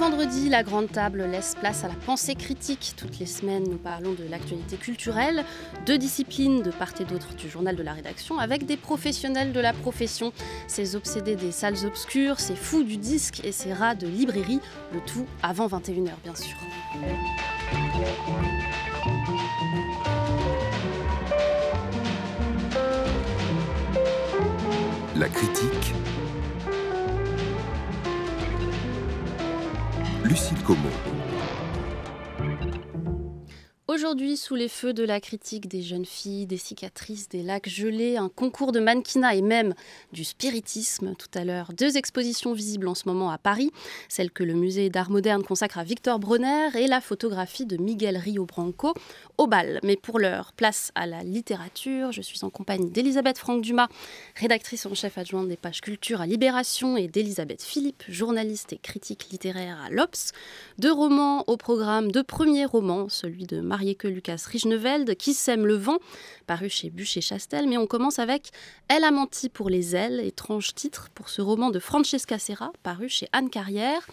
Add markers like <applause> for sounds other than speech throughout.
vendredi, la grande table laisse place à la pensée critique. Toutes les semaines, nous parlons de l'actualité culturelle, Deux disciplines de part et d'autre du journal de la rédaction, avec des professionnels de la profession, ces obsédés des salles obscures, ces fous du disque et ces rats de librairie, le tout avant 21h bien sûr. La critique Lucide Como. Aujourd'hui, sous les feux de la critique des jeunes filles, des cicatrices, des lacs gelés, un concours de mannequinat et même du spiritisme tout à l'heure, deux expositions visibles en ce moment à Paris, celle que le musée d'art moderne consacre à Victor Bronner et la photographie de Miguel Rio Branco au bal. Mais pour l'heure, place à la littérature. Je suis en compagnie d'Elisabeth Franck Dumas, rédactrice en chef adjointe des pages culture à Libération et d'Elisabeth Philippe, journaliste et critique littéraire à l'Obs. Deux romans au programme, deux premiers romans, celui de Marie que Lucas Richneveld, Qui sème le vent, paru chez bûcher Chastel. Mais on commence avec Elle a menti pour les ailes, étrange titre pour ce roman de Francesca Serra, paru chez Anne Carrière.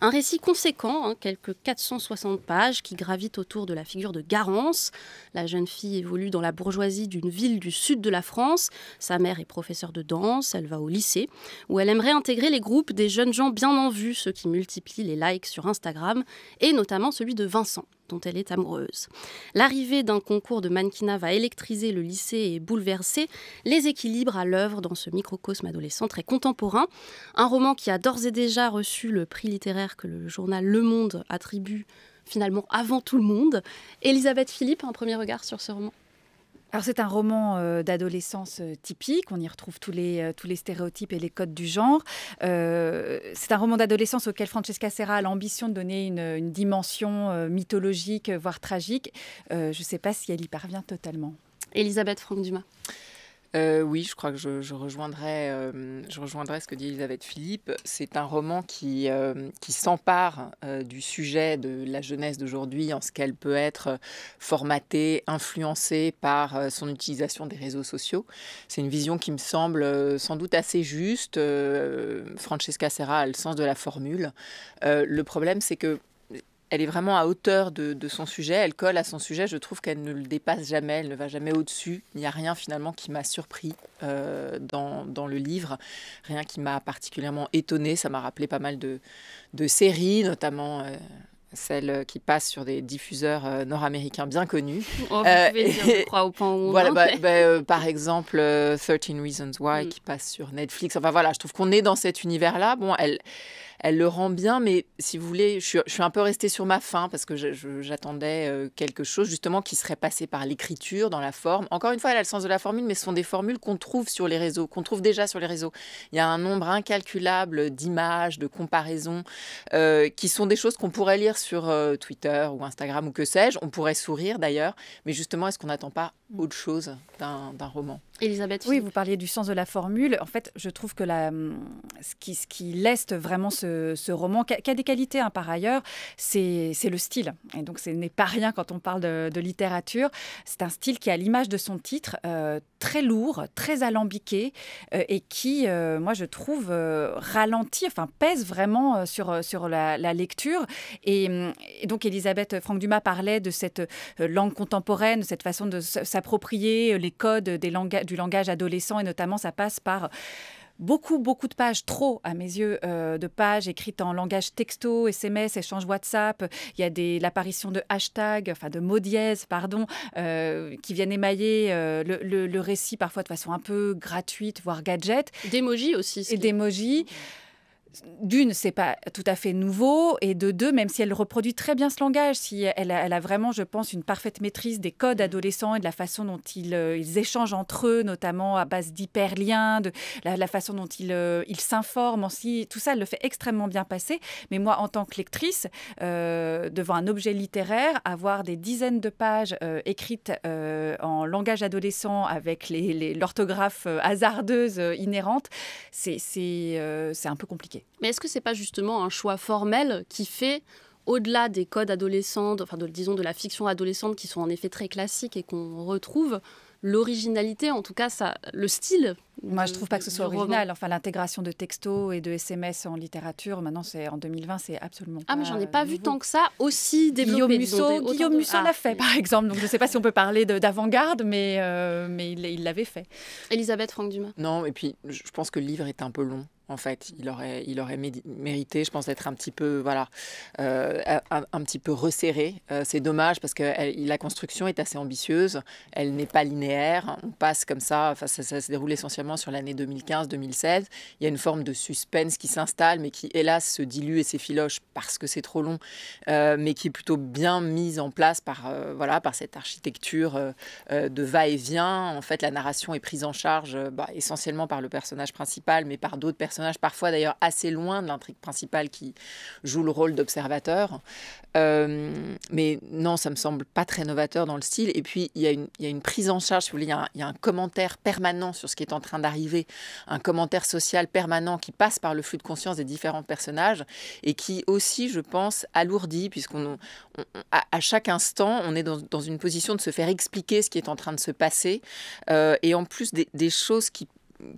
Un récit conséquent, hein, quelques 460 pages, qui gravitent autour de la figure de Garance. La jeune fille évolue dans la bourgeoisie d'une ville du sud de la France. Sa mère est professeure de danse, elle va au lycée, où elle aimerait intégrer les groupes des jeunes gens bien en vue, ceux qui multiplient les likes sur Instagram, et notamment celui de Vincent dont elle est amoureuse. L'arrivée d'un concours de mannequinat va électriser le lycée et bouleverser les équilibres à l'œuvre dans ce microcosme adolescent très contemporain. Un roman qui a d'ores et déjà reçu le prix littéraire que le journal Le Monde attribue finalement avant tout le monde. Elisabeth Philippe, un premier regard sur ce roman alors c'est un roman euh, d'adolescence euh, typique, on y retrouve tous les, euh, tous les stéréotypes et les codes du genre. c'est un roman d'adolescence auquel Francesca Serra a l'ambition de donner une, une dimension mythologique, voire tragique. je ne sais pas si elle y parvient totalement. Elisabeth Franck-Dumas. Euh, oui, je crois que je, rejoindrai, je euh, ce que dit Elisabeth Philippe. C'est un roman qui, euh, qui s'empare du sujet de la jeunesse d'aujourd'hui en ce qu'elle peut être formatée, influencée par son utilisation des réseaux sociaux. C'est une vision qui me semble sans doute assez juste. Francesca Serra a le sens de la formule. le problème, c'est que elle est vraiment à hauteur de, son sujet, elle colle à son sujet, je trouve qu'elle ne le dépasse jamais, elle ne va jamais au-dessus. Il n'y a rien finalement qui m'a surpris euh, dans, le livre, rien qui m'a particulièrement étonné, ça m'a rappelé pas mal de, séries, notamment... Euh, celle qui passe sur des diffuseurs euh, nord-américains bien connus. Oh, vous euh, dire, je au point où bah, bah, Par exemple, 13 Reasons Why mm. qui passe sur Netflix. Enfin voilà, je trouve qu'on est dans cet univers-là. Bon, elle, elle le rend bien, mais si vous voulez, je suis, un peu restée sur ma faim parce que j'attendais euh, quelque chose justement qui serait passé par l'écriture, dans la forme. Encore une fois, elle a le sens de la formule, mais ce sont des formules qu'on trouve sur les réseaux, qu'on trouve déjà sur les réseaux. Il y a un nombre incalculable d'images, de comparaisons, euh, qui sont des choses qu'on pourrait lire sur euh, Twitter ou Instagram ou que sais-je. On pourrait sourire d'ailleurs, mais justement, est-ce qu'on n'attend pas autre chose d'un roman. Elisabeth Oui, vous parliez du sens de la formule. En fait, je trouve que ce, qui, ce qui leste vraiment ce, roman, qui a, des qualités hein, par ailleurs, c'est le style. Et donc, ce n'est pas rien quand on parle de, littérature. C'est un style qui, à l'image de son titre, euh, très lourd, très alambiqué euh, et qui, euh, moi, je trouve, ralentit, enfin, pèse vraiment sur, sur la, lecture. Et, donc, Elisabeth Franck Dumas parlait de cette langue contemporaine, cette façon de Approprier euh, les codes du langage adolescent et notamment ça passe par beaucoup, beaucoup de pages, trop à mes yeux, euh, de pages écrites en langage texto, SMS, échange WhatsApp. Il y a des, l'apparition de hashtags, enfin de mots dièses, pardon, euh, qui viennent émailler le, récit parfois de façon un peu gratuite, voire gadget. D'émojis aussi. Et d'émojis d'une, c'est pas tout à fait nouveau, et de deux, même si elle reproduit très bien ce langage, si elle a, vraiment, je pense, une parfaite maîtrise des codes mm. adolescents et de la façon dont euh, ils, échangent entre eux, notamment à base d'hyperliens, de la, façon dont ils euh, s'informent aussi, tout ça, elle le fait extrêmement bien passer. Mais moi, en tant que lectrice, euh, devant un objet littéraire, avoir des dizaines de pages écrites en langage adolescent avec l'orthographe les, hasardeuse inhérente, c'est un peu compliqué. Mais est-ce que c'est pas justement un choix formel qui fait au-delà des codes adolescents, enfin de, disons de la fiction adolescente qui sont en effet très classiques et qu'on retrouve, l'originalité, en tout cas ça, le style. Moi, je je trouve pas que ce soit original. Enfin, l'intégration de textos et de SMS en littérature, maintenant, c'est en 2020, c'est absolument. Ah, mais j'en ai pas vu tant que ça aussi développé. Guillaume Musso, Guillaume Musso l'a fait, par exemple. Donc, je sais pas si on peut parler d'avant-garde, mais euh, mais il l'avait fait. Elisabeth Franck Dumas. Non, et puis je pense que le livre est un peu long en fait. Il aurait, il aurait mérité, je pense, d'être un petit peu, voilà, euh, un, petit peu resserré. Euh, c'est dommage parce que la construction est assez ambitieuse. Elle n'est pas linéaire. On passe comme ça. Enfin, ça, se déroule essentiellement sur l'année 2015-2016. Il y a une forme de suspense qui s'installe, mais qui, hélas, se dilue et s'effiloche parce que c'est trop long, euh, mais qui est plutôt bien mise en place par, voilà, par cette architecture de va-et-vient. En fait, la narration est prise en charge bah, essentiellement par le personnage principal, mais par d'autres personnages personnages parfois d'ailleurs assez loin de l'intrigue principale qui joue le rôle d'observateur. Euh, mais non, ça me semble pas très novateur dans le style. Et puis, il y a une, il y a une prise en charge, si il y, a un, commentaire permanent sur ce qui est en train d'arriver, un commentaire social permanent qui passe par le flux de conscience des différents personnages et qui aussi, je pense, alourdit, puisqu'on à, à, chaque instant, on est dans, dans, une position de se faire expliquer ce qui est en train de se passer. Euh, et en plus, des, des choses qui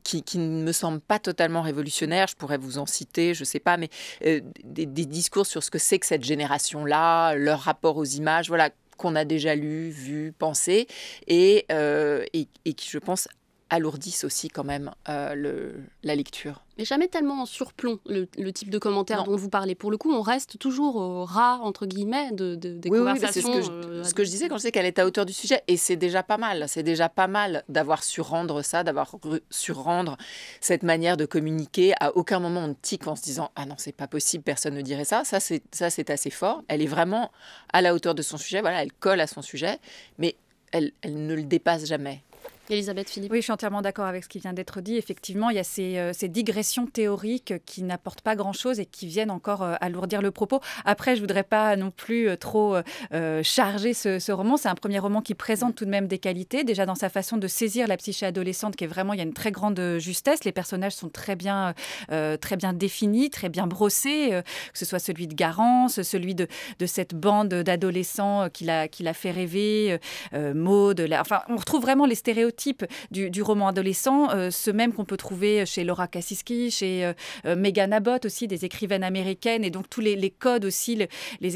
qui, ne me semble pas totalement révolutionnaire. Je pourrais vous en citer, je ne sais pas, mais euh, des, discours sur ce que c'est que cette génération-là, leur rapport aux images, voilà, qu'on a déjà lu, vu, pensé, et, euh, et qui, je pense, alourdissent aussi quand même euh, le, la lecture. Mais jamais tellement en surplomb le, type de commentaire dont vous parlez. Pour le coup, on reste toujours au euh, ras, entre guillemets, de, de des oui, conversations. Oui, euh, c'est ce, que je, disais quand je disais qu'elle est à hauteur du sujet. Et c'est déjà pas mal. C'est déjà pas mal d'avoir su rendre ça, d'avoir surrendre cette manière de communiquer. À aucun moment on tique en se disant Ah non, c'est pas possible, personne ne dirait ça. Ça, c'est assez fort. Elle est vraiment à la hauteur de son sujet. Voilà, elle colle à son sujet. Mais elle, elle, ne le dépasse jamais. Elisabeth Philippe. Oui, je suis entièrement d'accord avec ce qui vient d'être dit. Effectivement, il y a ces, euh, digressions théoriques qui n'apportent pas grand-chose et qui viennent encore euh, alourdir le propos. Après, je voudrais pas non plus euh, trop charger ce, roman. C'est un premier roman qui présente mm. tout de même des qualités, déjà dans sa façon de saisir la psyché adolescente, qui est vraiment, il y a une très grande justesse. Les personnages sont très bien, très bien définis, très bien brossés, que ce soit celui de Garance, celui de, cette bande d'adolescents qui l'a fait rêver, Maud. Enfin, on retrouve vraiment les stéréotypes type du, roman adolescent, euh, ce même qu'on peut trouver chez Laura Kassiski, chez euh, euh, Megan Abbott aussi, des écrivaines américaines, et donc tous les, codes aussi, le, les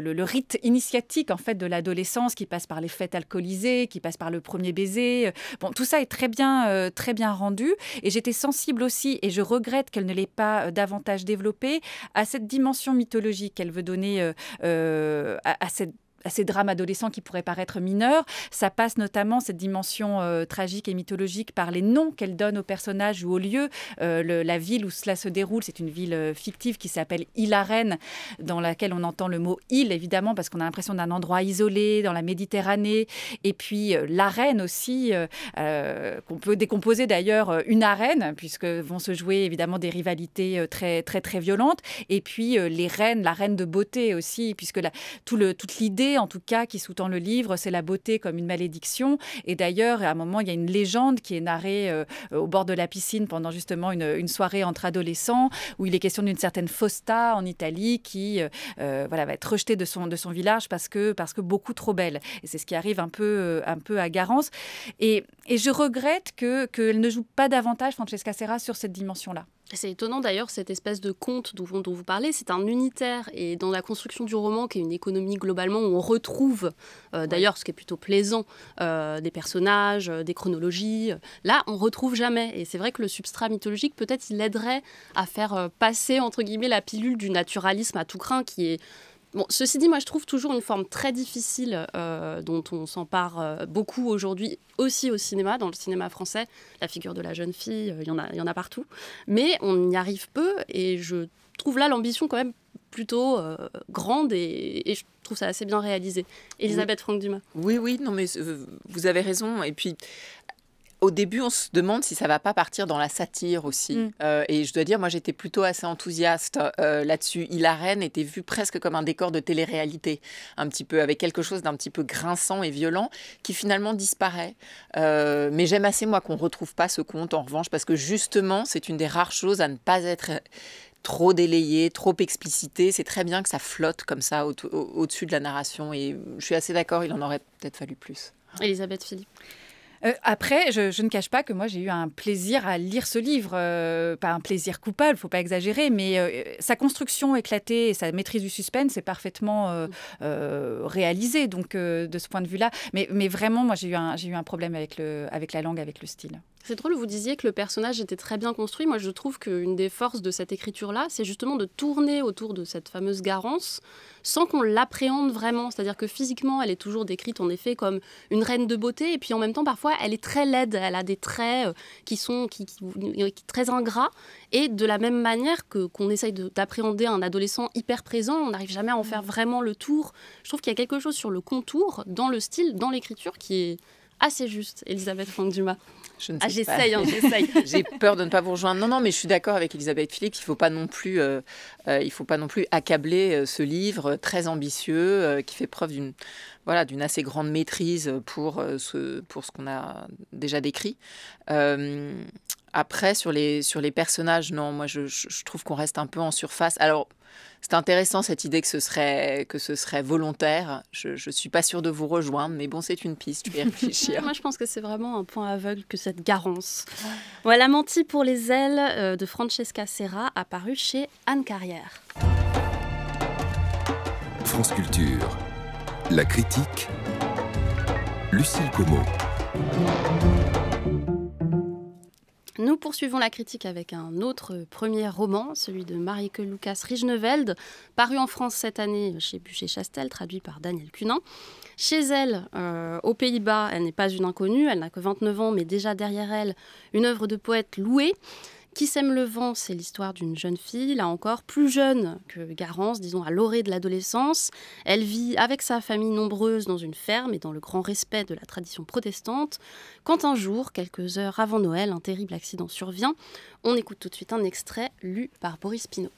le, rite initiatique en fait de l'adolescence qui passe par les fêtes alcoolisées, qui passe par le premier baiser. Bon, tout ça est très bien, très bien rendu, et j'étais sensible aussi, et je regrette qu'elle ne l'ait pas davantage développé, à cette dimension mythologique qu'elle veut donner à cette à ces drames adolescents qui pourraient paraître mineurs. Ça passe notamment cette dimension euh, tragique et mythologique par les noms qu'elle donne aux personnages ou aux lieux. Euh, la ville où cela se déroule, c'est une ville euh, fictive qui s'appelle Ilarène dans laquelle on entend le mot île évidemment parce qu'on a l'impression d'un endroit isolé dans la Méditerranée. Et puis l'arène aussi, qu'on peut décomposer d'ailleurs une arène puisque vont se jouer évidemment des rivalités très très très violentes. Et puis les reines, la reine de beauté aussi, puisque tout le, toute l'idée en tout cas, qui sous-tend le livre, c'est la beauté comme une malédiction. Et d'ailleurs, à un moment, il y a une légende qui est narrée euh, au bord de la piscine pendant justement une, soirée entre adolescents, où il est question d'une certaine Fausta en Italie qui euh, euh, voilà, va être rejetée de son, de son village parce que, parce que beaucoup trop belle. Et c'est ce qui arrive un peu, un peu à Garance. Et, je regrette qu'elle ne joue pas davantage, Francesca Serra, sur cette dimension-là. C'est étonnant d'ailleurs, cette espèce de conte dont, vous parlez, c'est un unitaire. Et dans la construction du roman, qui est une économie globalement où on retrouve, euh, d'ailleurs, ce qui est plutôt plaisant, euh, des personnages, euh, des chronologies, là, on retrouve jamais. Et c'est vrai que le substrat mythologique, peut-être, l'aiderait à faire passer, entre guillemets, la pilule du naturalisme à tout craint, qui est Bon, ceci dit, moi, je trouve toujours une forme très difficile euh, dont on s'empare euh, beaucoup aujourd'hui, aussi au cinéma, dans le cinéma français. La figure de la jeune fille, euh, il en a, y, y en a partout. Mais on y arrive peu et je trouve là l'ambition quand même plutôt grande et, je trouve ça assez bien réalisé. Elisabeth Franck Dumas. Oui, oui, non, mais vous avez raison. Et puis, au début, on se demande si ça va pas partir dans la satire aussi. Mm. Euh, et je dois dire, moi, j'étais plutôt assez enthousiaste euh, là-dessus. Il reine était vu presque comme un décor de télé-réalité, un petit peu avec quelque chose d'un petit peu grinçant et violent qui finalement disparaît. Euh, mais j'aime assez moi qu'on retrouve pas ce conte en revanche parce que justement, c'est une des rares choses à ne pas être trop délayé, trop explicité. C'est très bien que ça flotte comme ça au-dessus de la narration. Et je suis assez d'accord, il en aurait peut-être fallu plus. Elisabeth Philippe. Euh, après, je, ne cache pas que moi j'ai eu un plaisir à lire ce livre, euh, pas un plaisir coupable, il faut pas exagérer, mais euh, sa construction éclatée et sa maîtrise du suspense est parfaitement réalisée, donc de ce point de vue-là. Mais, vraiment, moi j'ai eu, un, problème avec la langue, avec le style. C'est drôle, vous disiez que le personnage était très bien construit. Moi, je trouve qu'une des forces de cette écriture-là, c'est justement de tourner autour de cette fameuse garance sans qu'on l'appréhende vraiment. C'est-à-dire que physiquement, elle est toujours décrite en effet comme une reine de beauté, et puis en même temps, parfois, elle est très laide. Elle a des traits euh, qui sont qui, euh, qui, très ingrats. Et de la même manière que qu'on essaye d'appréhender un adolescent hyper présent, on n'arrive jamais à en faire mm. vraiment le tour. Je trouve qu'il y a quelque chose sur le contour, dans le style, dans l'écriture, qui est assez juste, Elisabeth Franck Dumas. Je ah, j'essaye, hein, j'essaye. <laughs> J'ai peur de ne pas vous rejoindre. Non, non, mais je suis d'accord avec Elisabeth Philippe. Il ne faut pas non plus, euh, euh, faut pas non plus accabler euh, ce livre très ambitieux qui fait preuve d'une, voilà, assez grande maîtrise pour ce, pour ce qu'on a déjà décrit. Après, sur les, sur les personnages, non, moi, je, je trouve qu'on reste un peu en surface. Alors, c'est intéressant cette idée que ce serait, que ce serait volontaire. Je ne suis pas sûre de vous rejoindre, mais bon, c'est une piste, je vais <laughs> réfléchir. Moi, je pense que c'est vraiment un point aveugle que cette garance. Voilà, « menti pour les ailes euh, de Francesca Serra, apparu chez Anne Carrière. France Culture, la critique, Lucille Como. Nous poursuivons la critique avec un autre premier roman, celui de Marieke Lucas Rijneveld, paru en France cette année chez Bûcher-Chastel, traduit par Daniel Cunin. Chez elle, euh, aux Pays-Bas, elle n'est pas une inconnue, elle n'a que 29 ans, mais déjà derrière elle, une œuvre de poète louée. Qui sème le vent, c'est l'histoire d'une jeune fille, là encore plus jeune que Garance, disons à l'orée de l'adolescence. Elle vit avec sa famille nombreuse dans une ferme et dans le grand respect de la tradition protestante. Quand un jour, quelques heures avant Noël, un terrible accident survient, on écoute tout de suite un extrait lu par Boris Pinault.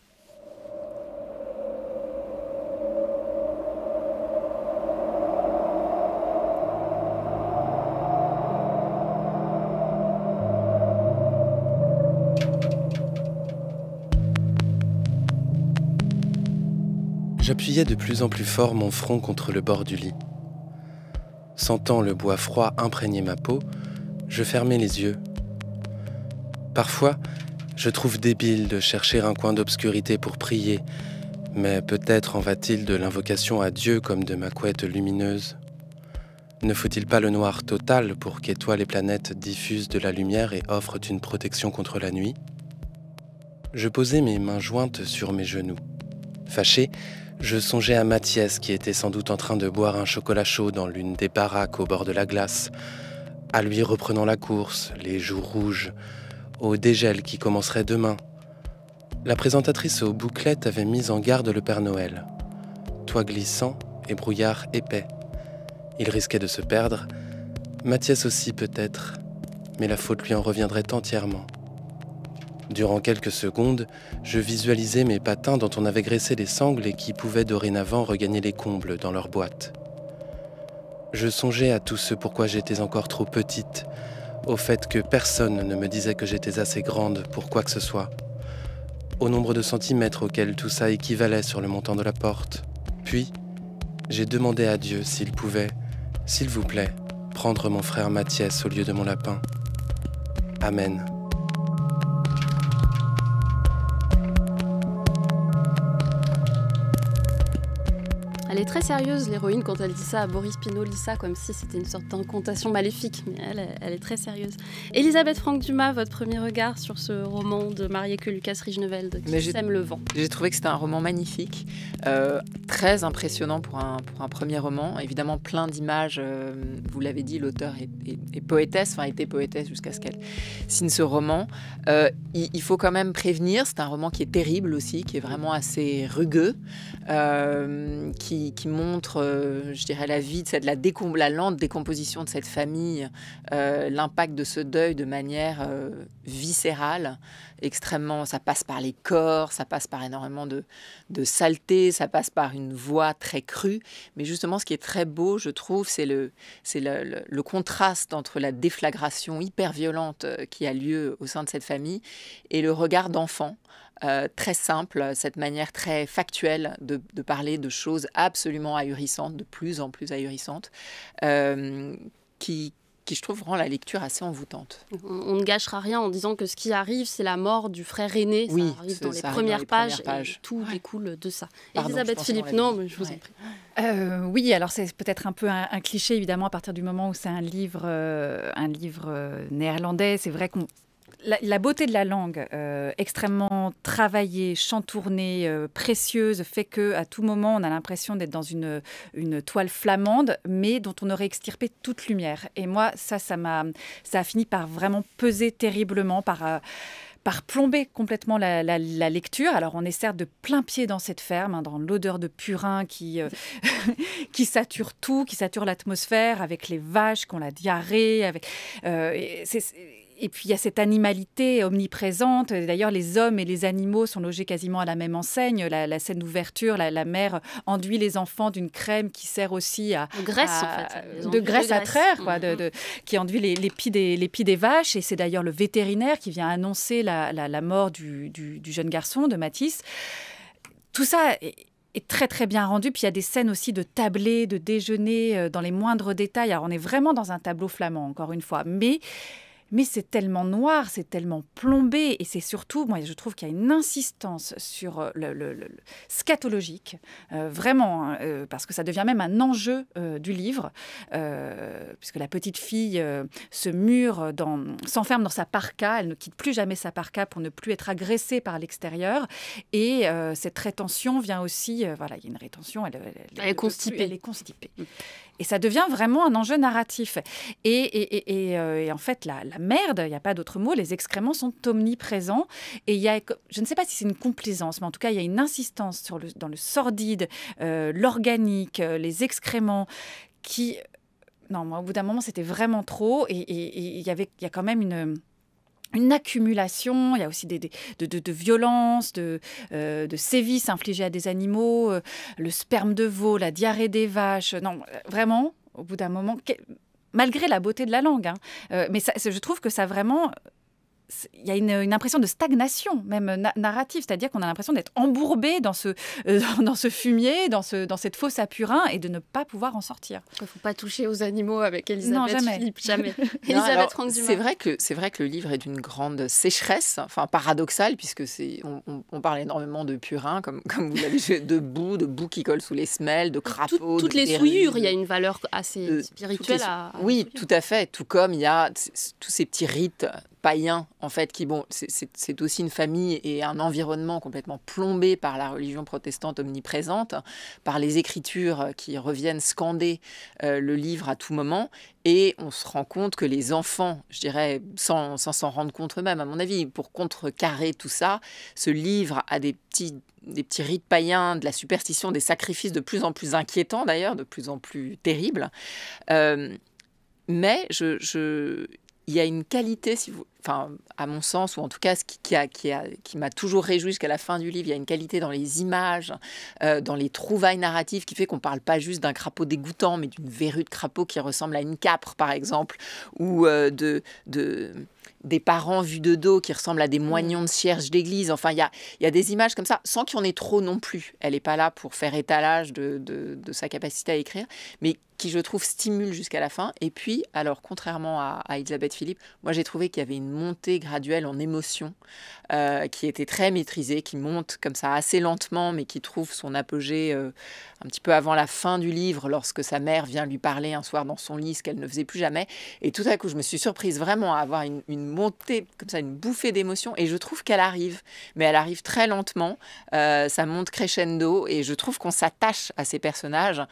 J'appuyais de plus en plus fort mon front contre le bord du lit. Sentant le bois froid imprégner ma peau, je fermais les yeux. Parfois, je trouve débile de chercher un coin d'obscurité pour prier, mais peut-être en va-t-il de l'invocation à Dieu comme de ma couette lumineuse. Ne faut-il pas le noir total pour qu'étoiles et planètes diffusent de la lumière et offrent une protection contre la nuit Je posais mes mains jointes sur mes genoux. Fâché, je songeais à Mathias qui était sans doute en train de boire un chocolat chaud dans l'une des baraques au bord de la glace, à lui reprenant la course, les joues rouges, au dégel qui commencerait demain. La présentatrice aux bouclettes avait mis en garde le Père Noël. Toit glissant et brouillard épais. Il risquait de se perdre, Mathias aussi peut-être, mais la faute lui en reviendrait entièrement. Durant quelques secondes, je visualisais mes patins dont on avait graissé les sangles et qui pouvaient dorénavant regagner les combles dans leur boîte. Je songeais à tout ce pourquoi j'étais encore trop petite, au fait que personne ne me disait que j'étais assez grande pour quoi que ce soit, au nombre de centimètres auquel tout ça équivalait sur le montant de la porte. Puis, j'ai demandé à Dieu s'il pouvait, s'il vous plaît, prendre mon frère Mathias au lieu de mon lapin. Amen. Elle est très sérieuse, l'héroïne, quand elle dit ça à Boris Pino, lit ça comme si c'était une sorte d'incantation maléfique, mais elle, elle, est très sérieuse. Elisabeth Franck Dumas, votre premier regard sur ce roman de que Lucas Rijneveld? qui sème le vent J'ai trouvé que c'était un roman magnifique, euh, très impressionnant pour un, pour un premier roman. Évidemment, plein d'images. Euh, vous l'avez dit, l'auteur est, poétesse, enfin était poétesse jusqu'à ce qu'elle signe ce roman. Euh, il, faut quand même prévenir, c'est un roman qui est terrible aussi, qui est vraiment assez rugueux, euh, qui, qui, montre, je dirais, la vie de cette, la, la lente décomposition de cette famille, l'impact de ce deuil de manière viscérale, extrêmement. Ça passe par les corps, ça passe par énormément de, de saleté, ça passe par une voix très crue. Mais justement, ce qui est très beau, je trouve, c'est le, le, le, contraste entre la déflagration hyper violente euh, qui a lieu au sein de cette famille et le regard d'enfant. Euh, très simple, cette manière très factuelle de, parler de choses absolument ahurissantes, de plus en plus ahurissantes, euh, qui, qui, je trouve, rend la lecture assez envoûtante. On, ne gâchera rien en disant que ce qui arrive, c'est la mort du frère aîné. Oui, ça arrive dans, les, premières pages, Et tout découle de ça. Elisabeth Philippe, non, mais je vous en prie. Euh, oui, alors c'est peut-être un peu un, cliché, évidemment, à partir du moment où c'est un livre, euh, un livre euh, néerlandais. C'est vrai qu'on la, beauté de la langue, euh, extrêmement travaillée, chantournée, euh, précieuse, fait que à tout moment on a l'impression d'être dans une, toile flamande, mais dont on aurait extirpé toute lumière. Et moi, ça, ça m'a, ça a fini par vraiment peser terriblement, par euh, par plomber complètement la, lecture. Alors on est certes de plein pied dans cette ferme, hein, dans l'odeur de purin qui, <laughs> qui sature tout, qui sature l'atmosphère, avec les vaches qu'on ont la diarrhée. Avec, et puis il y a cette animalité omniprésente. D'ailleurs, les hommes et les animaux sont logés quasiment à la même enseigne. La, scène d'ouverture, la, mère enduit les enfants d'une crème qui sert aussi à. De graisse, en fait. De graisse, à traire, quoi, mhm. qui enduit les, les, pieds des, vaches. Et c'est d'ailleurs le vétérinaire qui vient annoncer la, mort du, jeune garçon, de Matisse. Tout ça est, très très bien rendu. Puis il y a des scènes aussi de tablé, de déjeuner, euh, dans les moindres détails. Alors on est vraiment dans un tableau flamand, encore une fois. Mais mais c'est tellement noir, c'est tellement plombé, et c'est surtout, moi je trouve qu'il y a une insistance sur euh, le, scatologique, euh, vraiment, hein, euh, parce que ça devient même un enjeu du livre, puisque la petite fille se mure, s'enferme dans sa parka, elle ne quitte plus jamais sa parka pour ne plus être agressée par l'extérieur, et cette rétention vient aussi, voilà, il y a une rétention, elle, est, constipée. est mm. constipée. Et ça devient vraiment un enjeu narratif. Et, euh, en fait, la, merde, il n'y a pas d'autre mot, les excréments sont omniprésents. Et il y a, je ne sais pas si c'est une complaisance, mais en tout cas, il y a une insistance dans le sordide, euh, l'organique, euh, les excréments, qui... Non, moi, au bout d'un moment, c'était vraiment trop. Et il y avait, il y a quand même une une accumulation, il y a aussi des, de, violences, euh, de, sévices infligés à des animaux, euh, le sperme de veau, la diarrhée des vaches. Non, euh, vraiment, au bout d'un moment, malgré la beauté de la langue, hein, mais je trouve que ça vraiment il y a une, impression de stagnation même narrative, c'est-à-dire qu'on a l'impression d'être embourbé dans ce, euh, <laughs> dans ce fumier, dans, ce, dans cette fosse à purin et de ne pas pouvoir en sortir. Il ne faut pas toucher aux animaux avec Elisabeth non, jamais. Philippe, <laughs> jamais. C'est vrai, que, vrai que le livre est d'une grande sécheresse, enfin paradoxale, puisque on, on, parle énormément de purin, comme, comme vous l'avez de boue, de boue qui colle sous les semelles, de crapauds. toutes les souillures, il y a une valeur assez spirituelle. oui, tout à fait, tout comme il y a tous ces petits rites païens, en fait, qui, bon, c'est aussi une famille et un environnement complètement plombé par la religion protestante omniprésente, par les écritures qui reviennent scander euh, le livre à tout moment. Et on se rend compte que les enfants, je dirais, sans s'en rendre compte eux-mêmes, à mon avis, pour contrecarrer tout ça, ce livre a des petits des petits rites païens, de la superstition, des sacrifices de plus en plus inquiétants d'ailleurs, de plus en plus terribles. Euh, mais je, je il y a une qualité, si vous, enfin, à mon sens, ou en tout cas, ce qui, qui m'a qui a, qui toujours réjoui jusqu'à la fin du livre, il y a une qualité dans les images, euh, dans les trouvailles narratives qui fait qu'on ne parle pas juste d'un crapaud dégoûtant, mais d'une verrue de crapaud qui ressemble à une capre, par exemple, ou euh, de, de, des parents vus de dos qui ressemblent à des mm. moignons de cierges d'église. Enfin, il y a, y a, des images comme ça, sans qu'il y en ait trop non plus. Elle n'est pas là pour faire étalage de, de, de sa capacité à écrire, mais qui, je trouve, stimule jusqu'à la fin. Et puis, alors, contrairement à, à Elisabeth Philippe, moi, j'ai trouvé qu'il y avait une montée graduelle en émotion euh, qui était très maîtrisée, qui monte comme ça assez lentement, mais qui trouve son apogée euh, un petit peu avant la fin du livre, lorsque sa mère vient lui parler un soir dans son lit, ce qu'elle ne faisait plus jamais. Et tout à coup, je me suis surprise vraiment à avoir une, montée, comme ça, une bouffée d'émotion. Et je trouve qu'elle arrive, mais elle arrive très lentement. Euh, ça monte crescendo, et je trouve qu'on s'attache à ces personnages,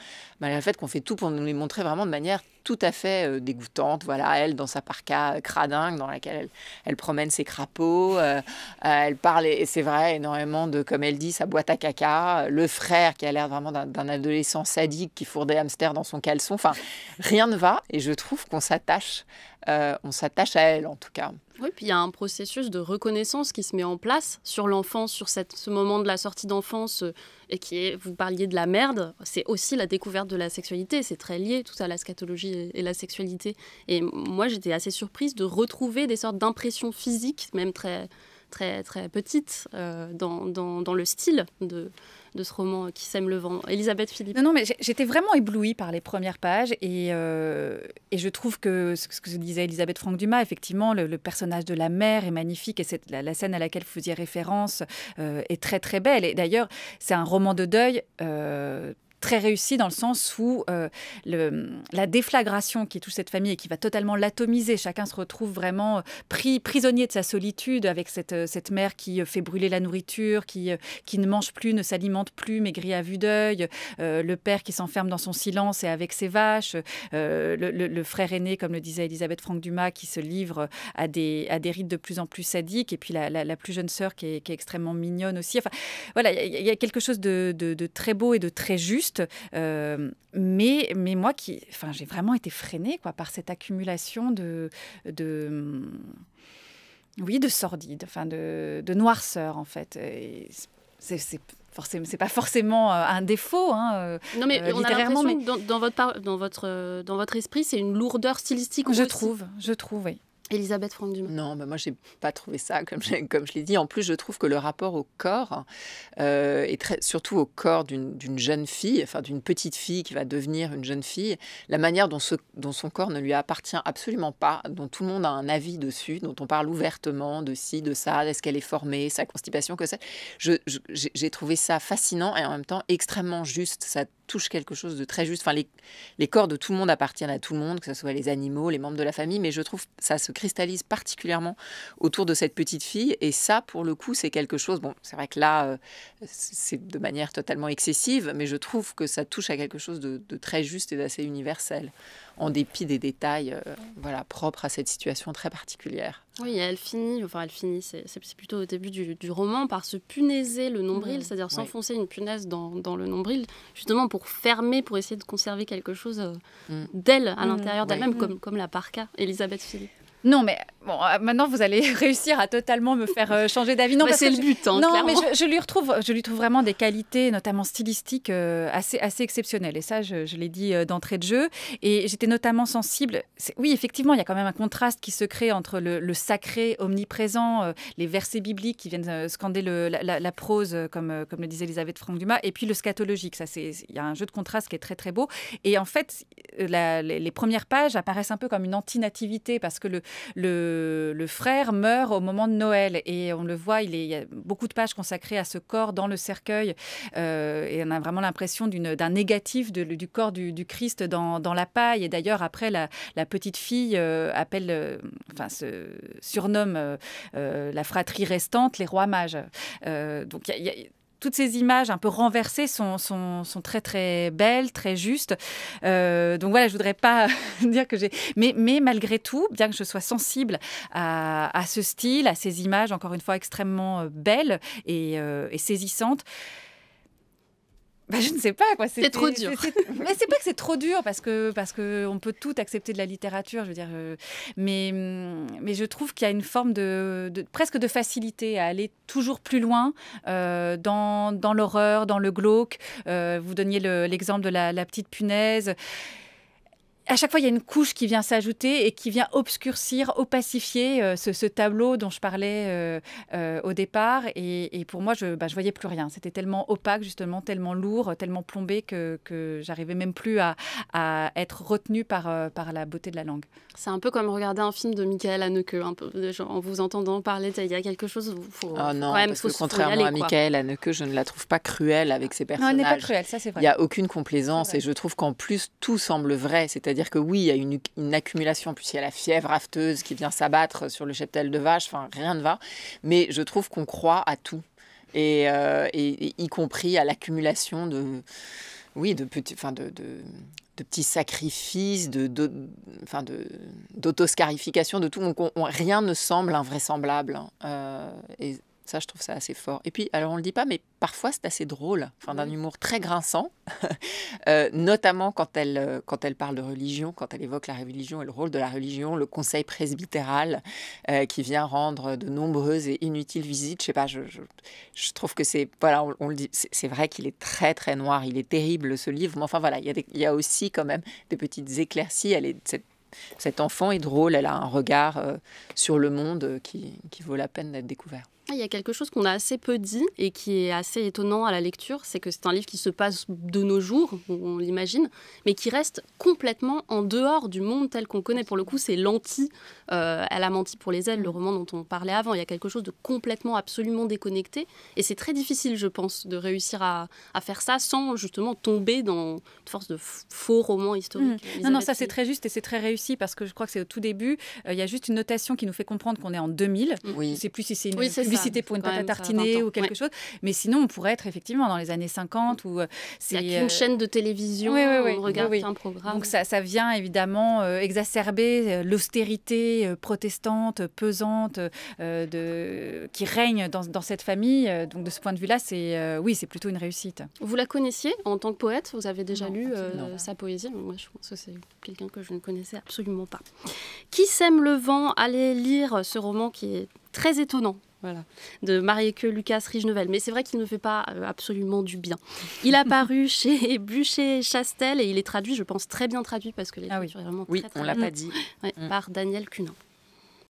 malgré le fait qu'on fait tout pour nous les montrer vraiment de manière tout à fait euh, dégoûtante. Voilà, elle dans sa parka euh, cradingue dans laquelle elle, promène ses crapauds. Euh, elle parle, et c'est vrai, énormément de, comme elle dit, sa boîte à caca. Le frère qui a l'air vraiment d'un adolescent sadique qui fourre des hamsters dans son caleçon. Enfin, rien ne va. Et je trouve qu'on s'attache euh, on s'attache à elle en tout cas. Oui, puis il y a un processus de reconnaissance qui se met en place sur l'enfance, sur ce moment de la sortie d'enfance, euh, et qui est, vous parliez de la merde, c'est aussi la découverte de la sexualité, c'est très lié tout à la scatologie et la sexualité. Et moi, j'étais assez surprise de retrouver des sortes d'impressions physiques, même très très, très petite euh, dans, le style de, de ce roman qui sème le vent. Elisabeth Philippe. Non, non, mais j'étais vraiment éblouie par les premières pages et, euh, je trouve que ce que disait Elisabeth Franck Dumas, effectivement, le, personnage de la mère est magnifique et cette, la, scène à laquelle vous faisiez référence euh, est très très belle. Et d'ailleurs, c'est un roman de deuil très réussi dans le sens où euh, le, la déflagration qui touche cette famille et qui va totalement l'atomiser, chacun se retrouve vraiment euh, pris, prisonnier de sa solitude avec cette, euh, cette mère qui fait brûler la nourriture, qui, qui ne mange plus, ne s'alimente plus, maigrit à vue d'œil, le père qui s'enferme dans son silence et avec ses vaches, le, frère aîné, comme le disait Elisabeth Franck Dumas, qui se livre à des, à des rites de plus en plus sadiques, et puis la, la, plus jeune sœur qui est, qui est, extrêmement mignonne aussi. Enfin, voilà, il y, a quelque chose de, de très beau et de très juste euh, mais, mais moi, qui, enfin, j'ai vraiment été freinée quoi, par cette accumulation de, de oui, de sordide, enfin, de, noirceur, en fait. C'est c'est pas forcément euh, un défaut. Hein, non, mais euh, on a dans, votre, dans, votre, dans votre esprit, c'est une lourdeur stylistique. Je trouve, je trouve, oui. Elisabeth Franck Non, mais moi, n'ai pas trouvé ça, comme je, comme je l'ai dit. En plus, je trouve que le rapport au corps, et euh, surtout au corps d'une jeune fille, enfin d'une petite fille qui va devenir une jeune fille, la manière dont, ce, dont son corps ne lui appartient absolument pas, dont tout le monde a un avis dessus, dont on parle ouvertement de ci, de ça, est-ce qu'elle est formée, sa constipation, que ça. J'ai trouvé ça fascinant et en même temps extrêmement juste. Ça touche quelque chose de très juste. Enfin, les, corps de tout le monde appartiennent à tout le monde, que ce soit les animaux, les membres de la famille, mais je trouve que ça se cristallise particulièrement autour de cette petite fille. Et ça, pour le coup, c'est quelque chose. Bon, c'est vrai que là, euh, c'est de manière totalement excessive, mais je trouve que ça touche à quelque chose de très juste et d'assez universel en dépit des détails euh, voilà, propres à cette situation très particulière. Oui, elle finit, enfin elle finit, c'est plutôt au début du, roman, par se punaiser le nombril, mmh, c'est-à-dire s'enfoncer une punaise dans, le nombril, justement pour fermer, pour essayer de conserver quelque chose euh, mmh. d'elle, à mmh, l'intérieur d'elle-même, comme, la parka, Elisabeth Philippe. Non, mais Bon, euh, maintenant vous allez <laughs> réussir à totalement me faire euh, changer d'avis. Non, bah, c'est le but. Hein, non, mais je, lui retrouve, je lui trouve vraiment des qualités, notamment stylistiques, euh, assez assez exceptionnelles. Et ça, je, l'ai dit d'entrée de jeu. Et j'étais notamment sensible. Oui, effectivement, il y a quand même un contraste qui se crée entre le, sacré omniprésent, les versets bibliques qui viennent scander la, prose, comme comme le disait Elisabeth Franck Dumas, et puis le scatologique. Ça, c'est il y a un jeu de contraste qui est très très beau. Et en fait, les, premières pages apparaissent un peu comme une antinativité parce que le, le le, frère meurt au moment de Noël et on le voit, il, est, y a beaucoup de pages consacrées à ce corps dans le cercueil euh, et on a vraiment l'impression d'un négatif du corps du, Christ dans, la paille. Et d'ailleurs, après, la, petite fille euh, appelle, euh, enfin, se surnomme la fratrie restante les rois mages. donc, il y toutes ces images un peu renversées sont, sont, très très belles, très justes. Euh, donc voilà, je voudrais pas <laughs> dire que j'ai... Mais, mais malgré tout, bien que je sois sensible à, ce style, à ces images encore une fois extrêmement euh, belles et euh, saisissantes, bah, je ne sais pas quoi. C'est trop dur. mais c'est pas que c'est trop dur parce que parce que on peut tout accepter de la littérature, je veux dire. Euh, mais mm, mais je trouve qu'il y a une forme de, de, presque de facilité à aller toujours plus loin euh, dans, dans l'horreur, dans le glauque. Euh, vous donniez l'exemple de la, la petite punaise à chaque fois, il y a une couche qui vient s'ajouter et qui vient obscurcir, opacifier euh, ce, tableau dont je parlais euh, euh, au départ. Et, pour moi, je ne bah, voyais plus rien. C'était tellement opaque, justement, tellement lourd, tellement plombé que, que j'arrivais même plus à, être retenue par, par la beauté de la langue. C'est un peu comme regarder un film de Michael Haneke. Un peu, en vous entendant parler, il y a quelque chose. Faut, oh non, même, parce que contrairement à Michael Haneke, je ne la trouve pas cruelle avec ses personnages. Non, elle n'est pas cruelle, ça c'est vrai. Il n'y a aucune complaisance et je trouve qu'en plus, tout semble vrai. C'est-à-dire c'est-à-dire que oui, il y a une, accumulation, puis il y a la fièvre afteuse qui vient s'abattre sur le cheptel de vache, enfin rien ne va. Mais je trouve qu'on croit à tout, et, euh, y compris à l'accumulation de, oui, de petits, sacrifices, de, de, de, de tout. rien ne semble invraisemblable. Hein. Euh, et ça, je trouve ça assez fort. Et puis, alors on le dit pas, mais parfois c'est assez drôle, enfin, d'un humour très grinçant, <laughs> euh, notamment quand elle, euh, quand elle parle de religion, quand elle évoque la religion et le rôle de la religion, le conseil presbytéral euh, qui vient rendre de nombreuses et inutiles visites. Je sais pas, je, je, trouve que c'est, voilà, on, le dit, c'est vrai qu'il est très très noir, il est terrible ce livre, mais enfin voilà, il y a, y a aussi quand même des petites éclaircies. Elle est, cette, cet enfant est drôle, elle a un regard sur le monde qui, qui vaut la peine d'être découvert. Il y a quelque chose qu'on a assez peu dit et qui est assez étonnant à la lecture, c'est que c'est un livre qui se passe de nos jours, on l'imagine, mais qui reste complètement en dehors du monde tel qu'on connaît. Pour le coup, c'est l'anti, euh, elle a menti pour les ailes, le roman dont on parlait avant. Il y a quelque chose de complètement, absolument déconnecté. Et c'est très difficile, je pense, de réussir à, faire ça sans justement tomber dans force de faux romans historiques. Mmh. Euh, non, non, ça c'est très juste et c'est très réussi parce que je crois que c'est au tout début. Euh, il y a juste une notation qui nous fait comprendre qu'on est en 2000. Oui. C'est plus si c'est une Cité pour une pâte à tartiner ou quelque chose. Mais sinon, on pourrait être effectivement dans les années 50 où euh, c'est. Il n'y a qu'une euh, chaîne de télévision, on regarde un programme. Donc ça, vient évidemment euh, exacerber l'austérité protestante, pesante de, qui règne dans, cette famille. Donc de ce point de vue-là, c'est oui, c'est plutôt une réussite. Vous la connaissiez en tant que poète Vous avez déjà lu sa poésie Moi, je pense que c'est quelqu'un que je ne connaissais absolument pas. Qui sème le vent Allez lire ce roman qui est très étonnant voilà, de marie que Lucas Rigenevel. Mais c'est vrai qu'il ne fait pas euh, absolument du bien. Il a paru <laughs> chez Bûcher Chastel et il est traduit, je pense, très bien traduit parce que l'écriture ah oui. vraiment très, très on l'a pas dit. Mm. Par Daniel Cunin.